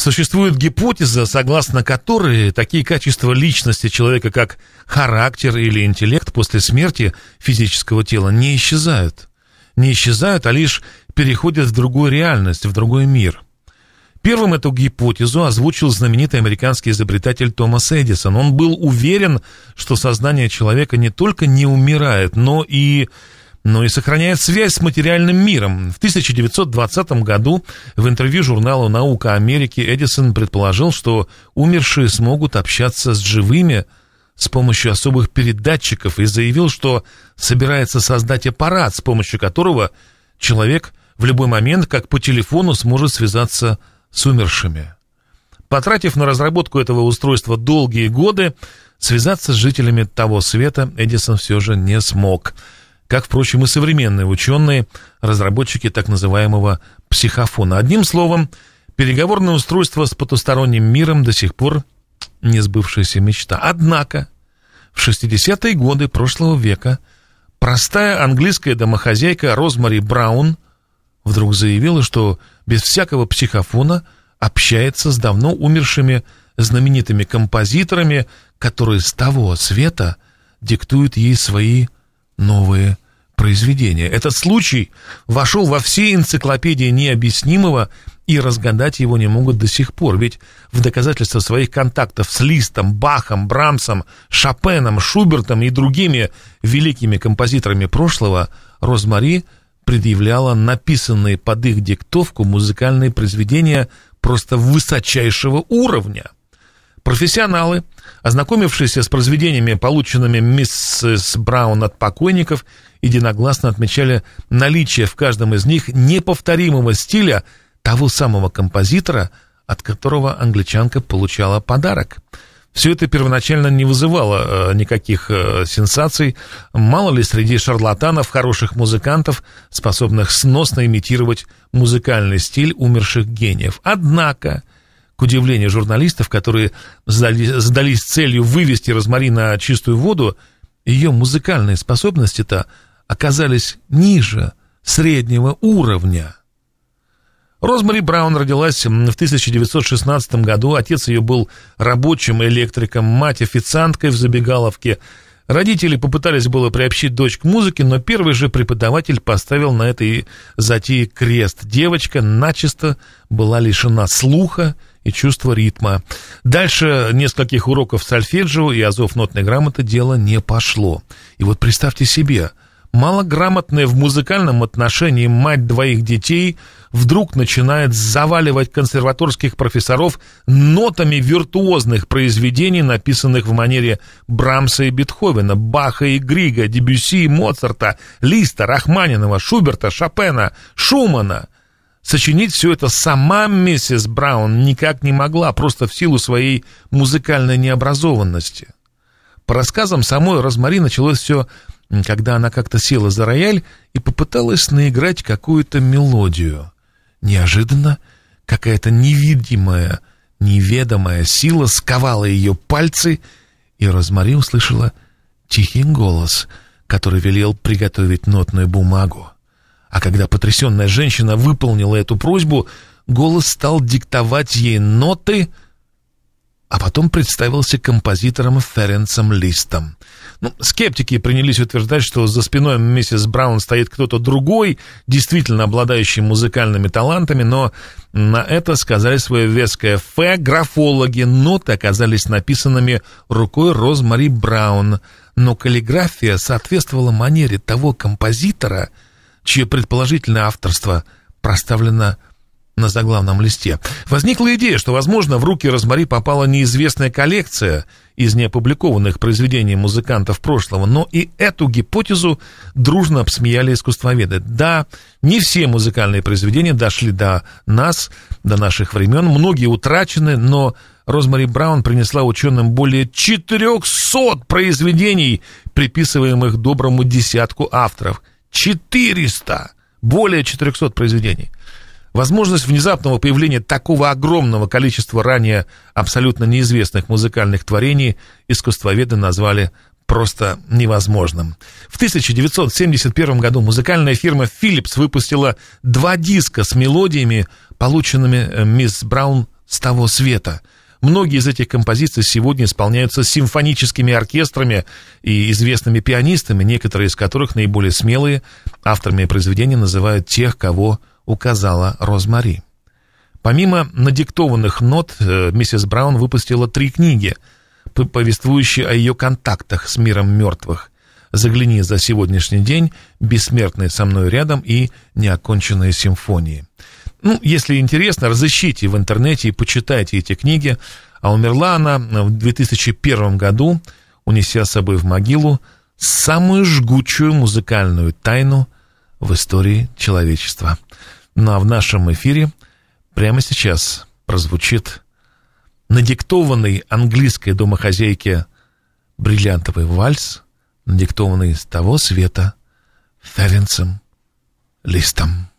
Существует гипотеза, согласно которой такие качества личности человека, как характер или интеллект после смерти физического тела не исчезают. Не исчезают, а лишь переходят в другую реальность, в другой мир. Первым эту гипотезу озвучил знаменитый американский изобретатель Томас Эдисон. Он был уверен, что сознание человека не только не умирает, но и но ну и сохраняет связь с материальным миром. В 1920 году в интервью журналу «Наука Америки» Эдисон предположил, что умершие смогут общаться с живыми с помощью особых передатчиков и заявил, что собирается создать аппарат, с помощью которого человек в любой момент, как по телефону, сможет связаться с умершими. Потратив на разработку этого устройства долгие годы, связаться с жителями того света Эдисон все же не смог – как, впрочем, и современные ученые, разработчики так называемого психофона. Одним словом, переговорное устройство с потусторонним миром до сих пор не сбывшаяся мечта. Однако в 60-е годы прошлого века простая английская домохозяйка Розмари Браун вдруг заявила, что без всякого психофона общается с давно умершими знаменитыми композиторами, которые с того света диктуют ей свои новые произведения. Этот случай вошел во все энциклопедии необъяснимого, и разгадать его не могут до сих пор. Ведь в доказательство своих контактов с Листом, Бахом, Брамсом, Шопеном, Шубертом и другими великими композиторами прошлого Розмари предъявляла написанные под их диктовку музыкальные произведения просто высочайшего уровня. Профессионалы – Ознакомившись с произведениями, полученными миссис Браун от покойников, единогласно отмечали наличие в каждом из них неповторимого стиля того самого композитора, от которого англичанка получала подарок. Все это первоначально не вызывало э, никаких э, сенсаций. Мало ли среди шарлатанов хороших музыкантов, способных сносно имитировать музыкальный стиль умерших гениев. Однако к удивлению журналистов, которые задались сдались целью вывести Розмари на чистую воду, ее музыкальные способности-то оказались ниже среднего уровня. Розмари Браун родилась в 1916 году. Отец ее был рабочим электриком, мать официанткой в забегаловке. Родители попытались было приобщить дочь к музыке, но первый же преподаватель поставил на этой затее крест. Девочка начисто была лишена слуха, и чувство ритма. Дальше нескольких уроков сольфеджио и азов нотной грамоты дело не пошло. И вот представьте себе, малограмотная в музыкальном отношении мать двоих детей вдруг начинает заваливать консерваторских профессоров нотами виртуозных произведений, написанных в манере Брамса и Бетховена, Баха и Грига, Дебюси и Моцарта, Листа, Рахманинова, Шуберта, Шопена, Шумана. Сочинить все это сама миссис Браун никак не могла, просто в силу своей музыкальной необразованности. По рассказам самой Розмари началось все, когда она как-то села за рояль и попыталась наиграть какую-то мелодию. Неожиданно какая-то невидимая, неведомая сила сковала ее пальцы, и Розмари услышала тихий голос, который велел приготовить нотную бумагу. А когда потрясенная женщина выполнила эту просьбу, голос стал диктовать ей ноты, а потом представился композитором Ференсом Листом. Ну, скептики принялись утверждать, что за спиной миссис Браун стоит кто-то другой, действительно обладающий музыкальными талантами, но на это сказали свое веское «ф» графологи. Ноты оказались написанными рукой Розмари Браун, но каллиграфия соответствовала манере того композитора — чье предположительное авторство проставлено на заглавном листе. Возникла идея, что, возможно, в руки Розмари попала неизвестная коллекция из неопубликованных произведений музыкантов прошлого, но и эту гипотезу дружно обсмеяли искусствоведы. Да, не все музыкальные произведения дошли до нас, до наших времен, многие утрачены, но Розмари Браун принесла ученым более 400 произведений, приписываемых доброму десятку авторов – 400! Более 400 произведений. Возможность внезапного появления такого огромного количества ранее абсолютно неизвестных музыкальных творений искусствоведы назвали просто невозможным. В 1971 году музыкальная фирма Philips выпустила два диска с мелодиями, полученными э, мисс Браун с того света – Многие из этих композиций сегодня исполняются симфоническими оркестрами и известными пианистами, некоторые из которых наиболее смелые авторами произведения называют тех, кого указала Розмари. Помимо надиктованных нот, э, миссис Браун выпустила три книги, повествующие о ее контактах с миром мертвых. «Загляни за сегодняшний день», «Бессмертные со мной рядом» и «Неоконченные симфонии». Ну, если интересно, разыщите в интернете и почитайте эти книги. А умерла она э, в 2001 году, унеся с собой в могилу самую жгучую музыкальную тайну в истории человечества. Ну а в нашем эфире прямо сейчас прозвучит надиктованный английской домохозяйке бриллиантовый вальс, надиктованный с того света Ференцем Листом.